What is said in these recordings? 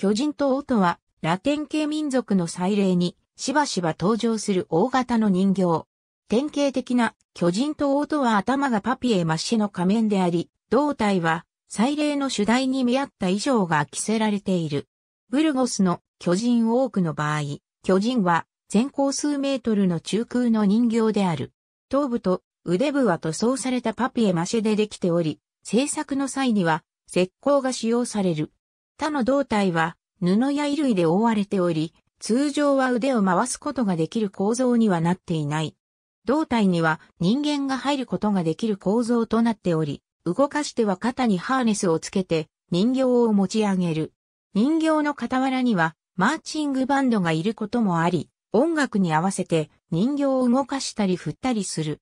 巨人島とは、ラテン系民族の祭礼に、しばしば登場する大型の人形。典型的な巨人と王とは頭がパピエマッシェの仮面であり、胴体は祭礼の主題に見合った衣装が着せられている。ブルゴスの巨人多くの場合、巨人は全高数メートルの中空の人形である。頭部と腕部は塗装されたパピエマシェでできており、制作の際には石膏が使用される。他の胴体は布や衣類で覆われており、通常は腕を回すことができる構造にはなっていない。胴体には人間が入ることができる構造となっており、動かしては肩にハーネスをつけて人形を持ち上げる。人形の傍らにはマーチングバンドがいることもあり、音楽に合わせて人形を動かしたり振ったりする。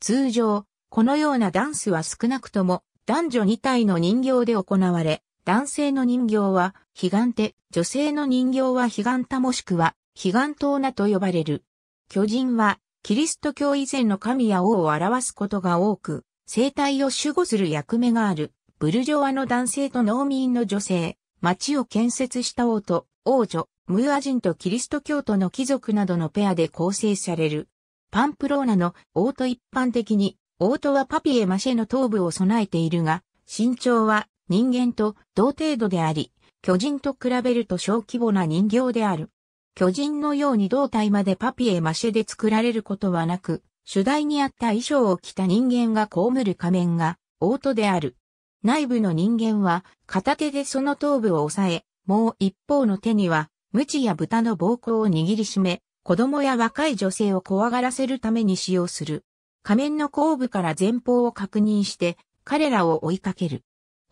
通常、このようなダンスは少なくとも男女2体の人形で行われ、男性の人形は、悲願手、女性の人形は悲願多もしくは、悲願刀なと呼ばれる。巨人は、キリスト教以前の神や王を表すことが多く、生態を守護する役目がある、ブルジョワの男性と農民の女性、町を建設した王と王女、ムーア人とキリスト教徒の貴族などのペアで構成される。パンプローナの王と一般的に、王とはパピエマシェの頭部を備えているが、身長は人間と同程度であり、巨人と比べると小規模な人形である。巨人のように胴体までパピエマシェで作られることはなく、主題にあった衣装を着た人間が被る仮面が、オートである。内部の人間は、片手でその頭部を押さえ、もう一方の手には、鞭や豚の暴行を握りしめ、子供や若い女性を怖がらせるために使用する。仮面の後部から前方を確認して、彼らを追いかける。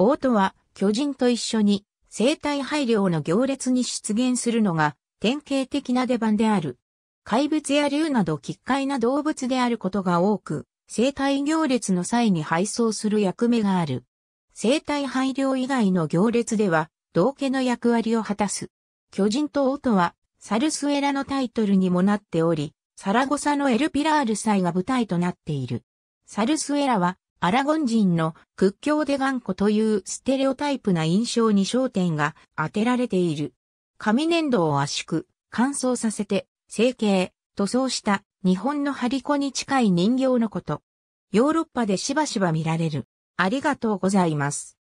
オートは巨人と一緒に生体配慮の行列に出現するのが典型的な出番である。怪物や竜など奇怪な動物であることが多く、生体行列の際に配送する役目がある。生体配慮以外の行列では、道家の役割を果たす。巨人とオートは、サルスエラのタイトルにもなっており、サラゴサのエルピラール祭が舞台となっている。サルスエラは、アラゴン人の屈強で頑固というステレオタイプな印象に焦点が当てられている。紙粘土を圧縮、乾燥させて、成形、塗装した日本の張り子に近い人形のこと。ヨーロッパでしばしば見られる。ありがとうございます。